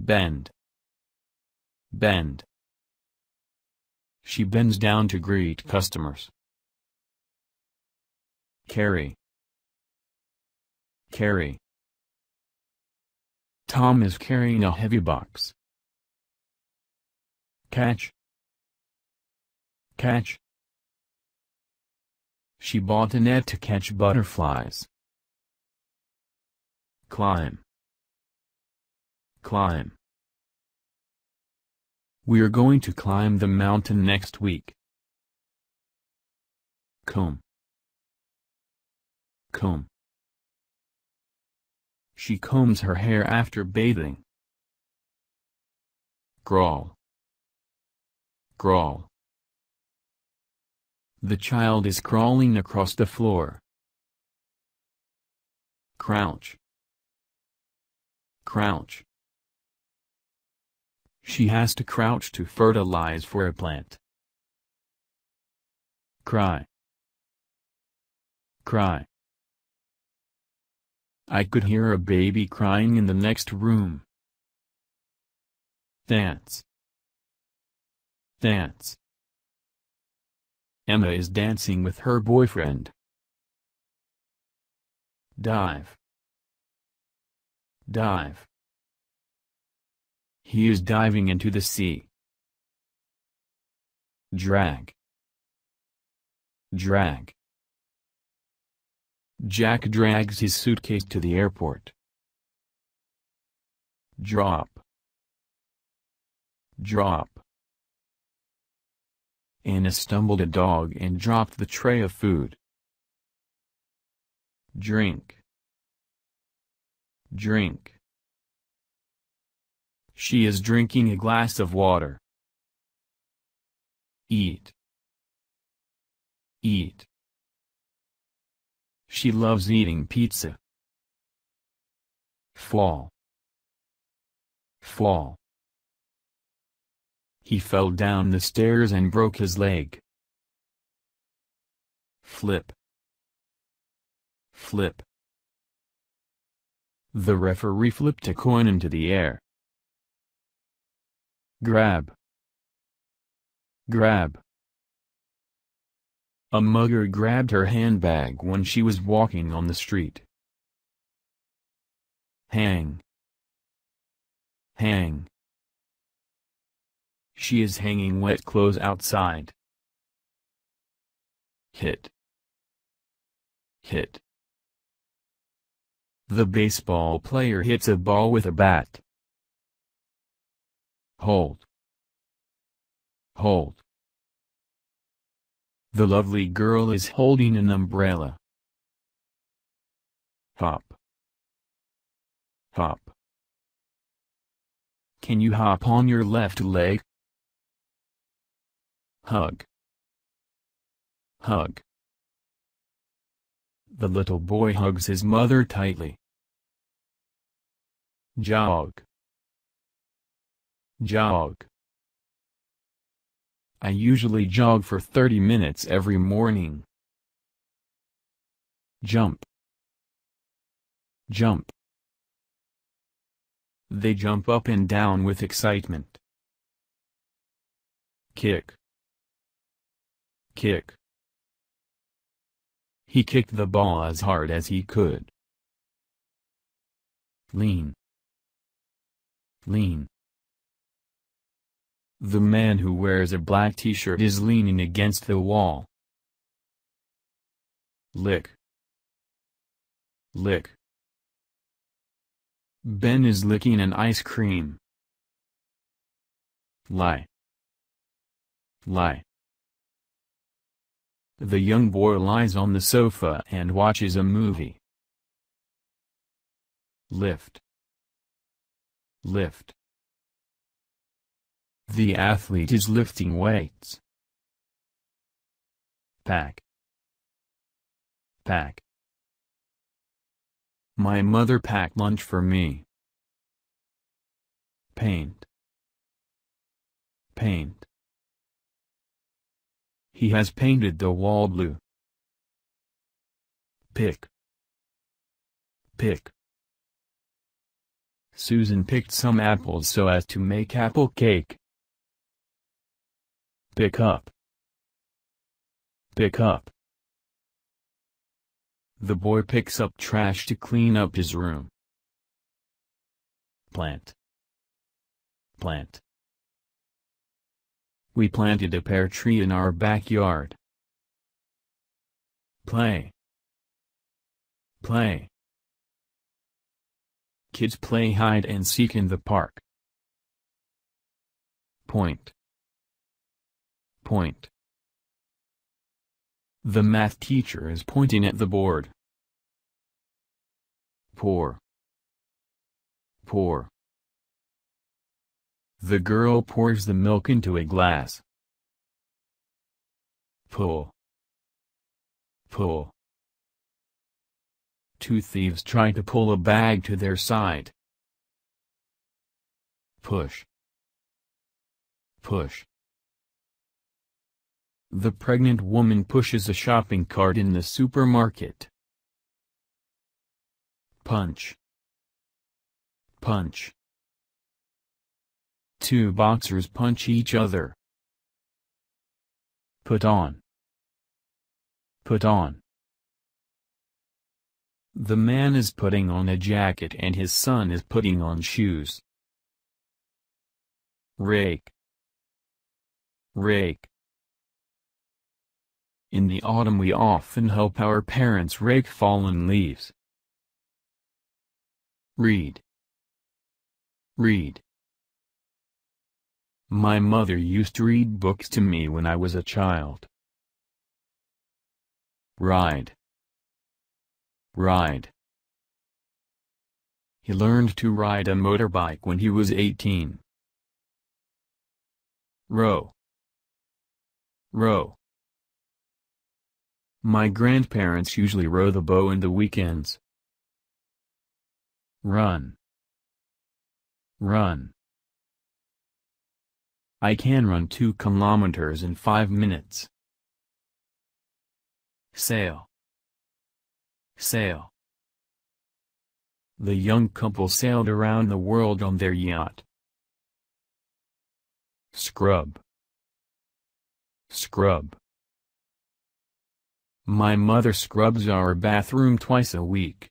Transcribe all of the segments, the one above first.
Bend. Bend. She bends down to greet customers. Carry. Carry. Tom is carrying a heavy box. Catch. Catch. She bought a net to catch butterflies. Climb. Climb. We are going to climb the mountain next week. Comb. Comb. She combs her hair after bathing. Crawl. Crawl. The child is crawling across the floor. Crouch. Crouch she has to crouch to fertilize for a plant. Cry. Cry. I could hear a baby crying in the next room. Dance. Dance. Emma is dancing with her boyfriend. Dive. Dive. He is diving into the sea. Drag. Drag. Jack drags his suitcase to the airport. Drop. Drop. Anna stumbled a dog and dropped the tray of food. Drink. Drink. She is drinking a glass of water. Eat. Eat. She loves eating pizza. Fall. Fall. He fell down the stairs and broke his leg. Flip. Flip. The referee flipped a coin into the air grab grab a mugger grabbed her handbag when she was walking on the street hang hang she is hanging wet clothes outside hit hit the baseball player hits a ball with a bat Hold. Hold. The lovely girl is holding an umbrella. Hop. Hop. Can you hop on your left leg? Hug. Hug. The little boy hugs his mother tightly. Jog. Jog. I usually jog for 30 minutes every morning. Jump. Jump. They jump up and down with excitement. Kick. Kick. He kicked the ball as hard as he could. Lean. Lean. The man who wears a black t-shirt is leaning against the wall. Lick. Lick. Ben is licking an ice cream. Lie. Lie. The young boy lies on the sofa and watches a movie. Lift. Lift. The athlete is lifting weights. Pack. Pack. My mother packed lunch for me. Paint. Paint. He has painted the wall blue. Pick. Pick. Susan picked some apples so as to make apple cake. Pick up. Pick up. The boy picks up trash to clean up his room. Plant. Plant. We planted a pear tree in our backyard. Play. Play. Kids play hide and seek in the park. Point point. The math teacher is pointing at the board. Poor. Poor. The girl pours the milk into a glass. Pull. Pull. Two thieves try to pull a bag to their side. Push. Push. The pregnant woman pushes a shopping cart in the supermarket. Punch. Punch. Two boxers punch each other. Put on. Put on. The man is putting on a jacket and his son is putting on shoes. Rake. Rake. In the autumn we often help our parents rake fallen leaves. Read. Read. My mother used to read books to me when I was a child. Ride. Ride. He learned to ride a motorbike when he was 18. Row. Row. My grandparents usually row the bow in the weekends. Run. Run. I can run 2 kilometers in 5 minutes. Sail. Sail. The young couple sailed around the world on their yacht. Scrub. Scrub. My mother scrubs our bathroom twice a week.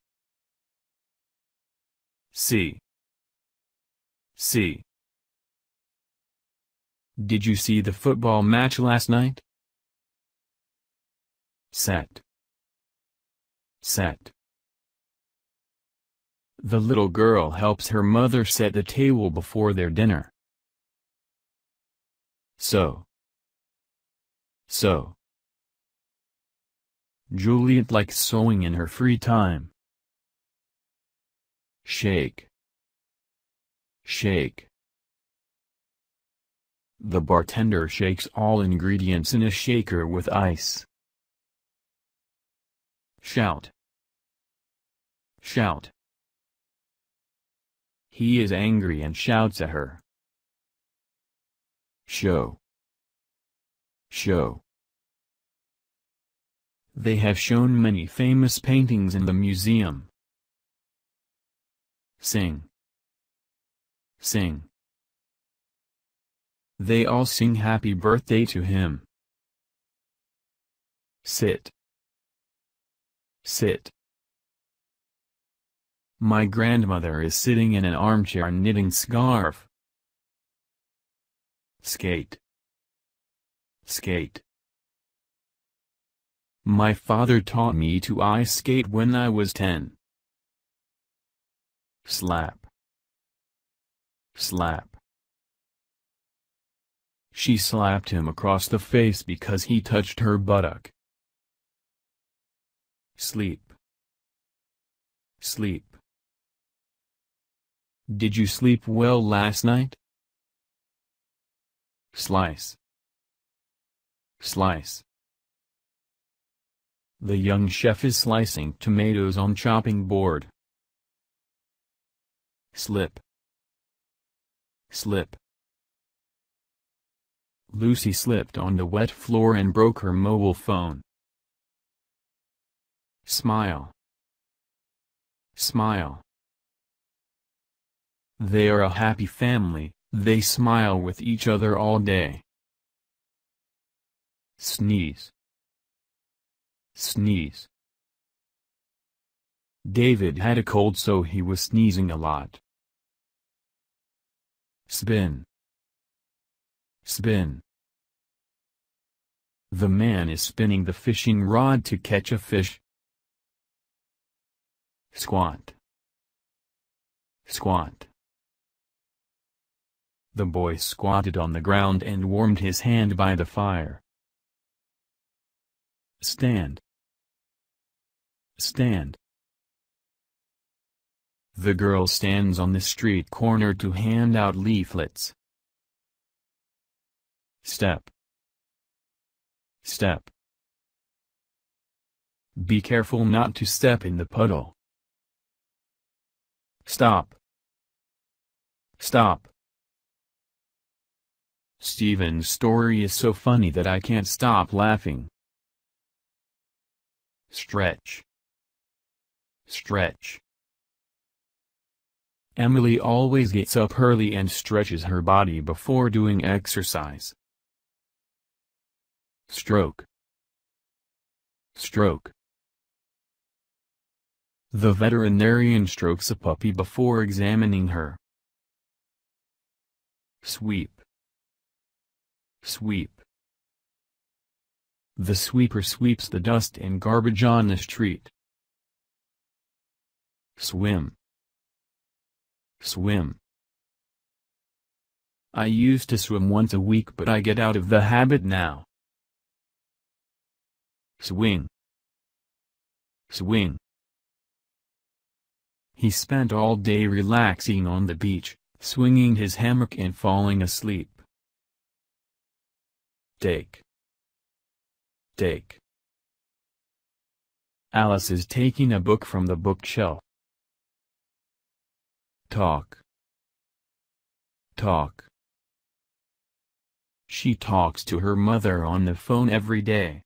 C. C. Did you see the football match last night? Set. Set. The little girl helps her mother set the table before their dinner. So. So. Juliet likes sewing in her free time. Shake. Shake. The bartender shakes all ingredients in a shaker with ice. Shout. Shout. He is angry and shouts at her. Show. Show. They have shown many famous paintings in the museum. Sing. Sing. They all sing happy birthday to him. Sit. Sit. My grandmother is sitting in an armchair knitting scarf. Skate. Skate. My father taught me to ice skate when I was 10. Slap. Slap. She slapped him across the face because he touched her buttock. Sleep. Sleep. Did you sleep well last night? Slice. Slice. The young chef is slicing tomatoes on chopping board. Slip. Slip. Lucy slipped on the wet floor and broke her mobile phone. Smile. Smile. They are a happy family, they smile with each other all day. Sneeze. Sneeze. David had a cold so he was sneezing a lot. Spin. Spin. The man is spinning the fishing rod to catch a fish. Squat. Squat. The boy squatted on the ground and warmed his hand by the fire. Stand. Stand. The girl stands on the street corner to hand out leaflets. Step. Step. Be careful not to step in the puddle. Stop. Stop. Steven's story is so funny that I can't stop laughing. Stretch. Stretch Emily always gets up early and stretches her body before doing exercise. Stroke Stroke The veterinarian strokes a puppy before examining her. Sweep Sweep The sweeper sweeps the dust and garbage on the street swim swim I hmm. used to swim once a week but I get out of the habit now swing swing he spent all day relaxing on the beach swinging his hammock and falling asleep take take alice is taking a book from the bookshelf Talk. Talk. She talks to her mother on the phone every day.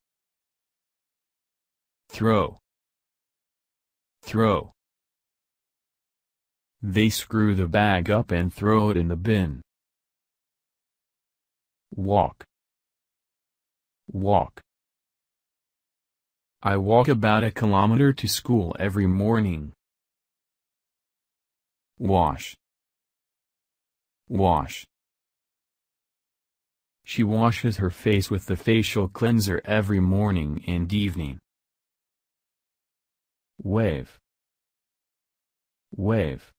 Throw. Throw. They screw the bag up and throw it in the bin. Walk. Walk. I walk about a kilometer to school every morning. Wash. Wash. She washes her face with the facial cleanser every morning and evening. Wave. Wave.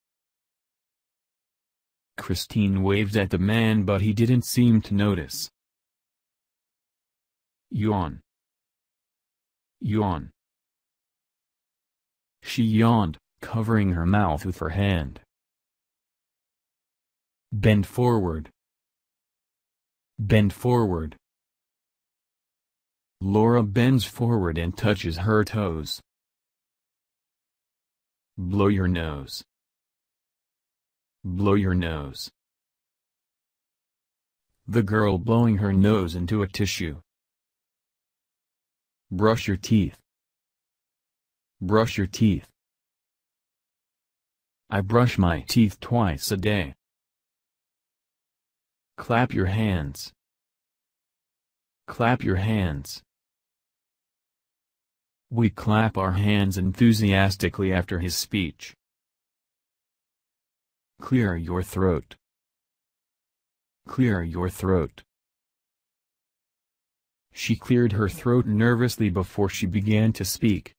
Christine waved at the man but he didn't seem to notice. Yawn. Yawn. She yawned, covering her mouth with her hand bend forward bend forward Laura bends forward and touches her toes blow your nose blow your nose the girl blowing her nose into a tissue brush your teeth brush your teeth I brush my teeth twice a day Clap your hands. Clap your hands. We clap our hands enthusiastically after his speech. Clear your throat. Clear your throat. She cleared her throat nervously before she began to speak.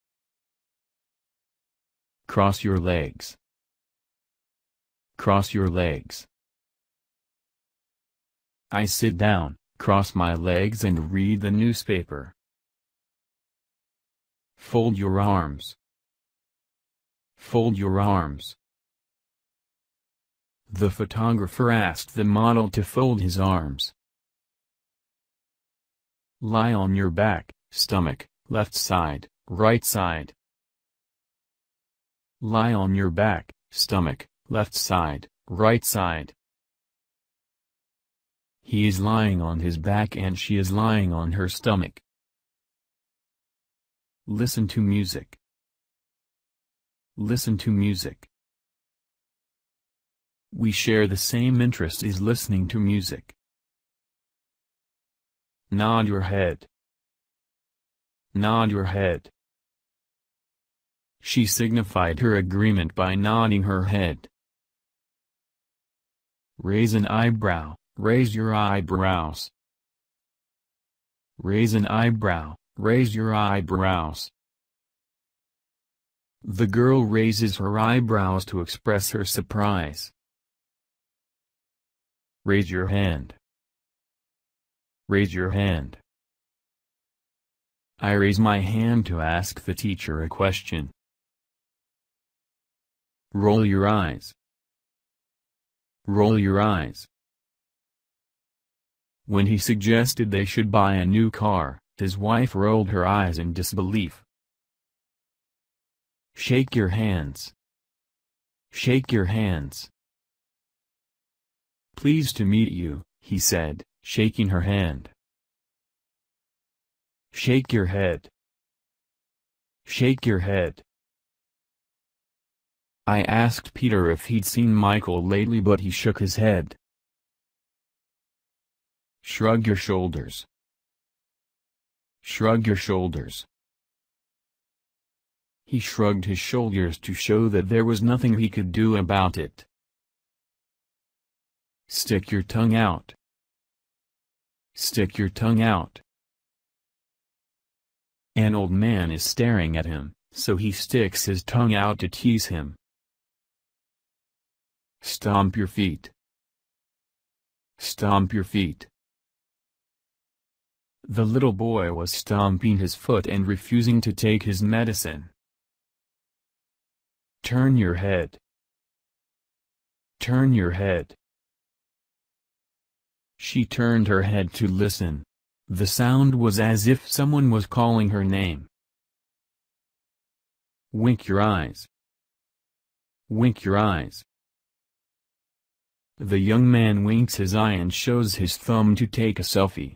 Cross your legs. Cross your legs. I sit down, cross my legs and read the newspaper. Fold your arms. Fold your arms. The photographer asked the model to fold his arms. Lie on your back, stomach, left side, right side. Lie on your back, stomach, left side, right side. He is lying on his back and she is lying on her stomach. Listen to music. Listen to music. We share the same interest as listening to music. Nod your head. Nod your head. She signified her agreement by nodding her head. Raise an eyebrow. Raise your eyebrows. Raise an eyebrow, raise your eyebrows. The girl raises her eyebrows to express her surprise. Raise your hand. Raise your hand. I raise my hand to ask the teacher a question. Roll your eyes. Roll your eyes. When he suggested they should buy a new car, his wife rolled her eyes in disbelief. Shake your hands. Shake your hands. Pleased to meet you, he said, shaking her hand. Shake your head. Shake your head. I asked Peter if he'd seen Michael lately but he shook his head. Shrug your shoulders. Shrug your shoulders. He shrugged his shoulders to show that there was nothing he could do about it. Stick your tongue out. Stick your tongue out. An old man is staring at him, so he sticks his tongue out to tease him. Stomp your feet. Stomp your feet. The little boy was stomping his foot and refusing to take his medicine. Turn your head. Turn your head. She turned her head to listen. The sound was as if someone was calling her name. Wink your eyes. Wink your eyes. The young man winks his eye and shows his thumb to take a selfie.